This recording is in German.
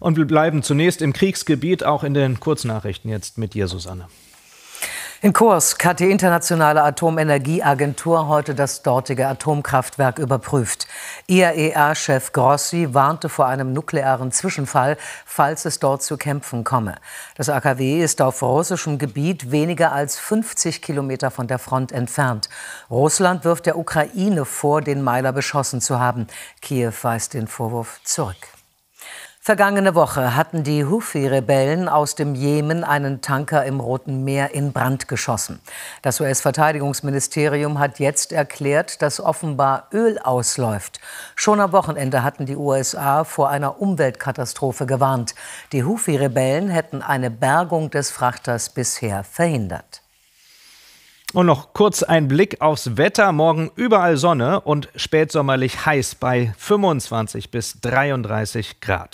Und wir bleiben zunächst im Kriegsgebiet, auch in den Kurznachrichten jetzt mit dir, Susanne. In Kursk hat die internationale Atomenergieagentur heute das dortige Atomkraftwerk überprüft. IAEA-Chef Grossi warnte vor einem nuklearen Zwischenfall, falls es dort zu Kämpfen komme. Das AKW ist auf russischem Gebiet weniger als 50 Kilometer von der Front entfernt. Russland wirft der Ukraine vor, den Meiler beschossen zu haben. Kiew weist den Vorwurf zurück. Vergangene Woche hatten die Houthi-Rebellen aus dem Jemen einen Tanker im Roten Meer in Brand geschossen. Das US-Verteidigungsministerium hat jetzt erklärt, dass offenbar Öl ausläuft. Schon am Wochenende hatten die USA vor einer Umweltkatastrophe gewarnt. Die Houthi-Rebellen hätten eine Bergung des Frachters bisher verhindert. Und noch kurz ein Blick aufs Wetter. Morgen überall Sonne und spätsommerlich heiß bei 25 bis 33 Grad.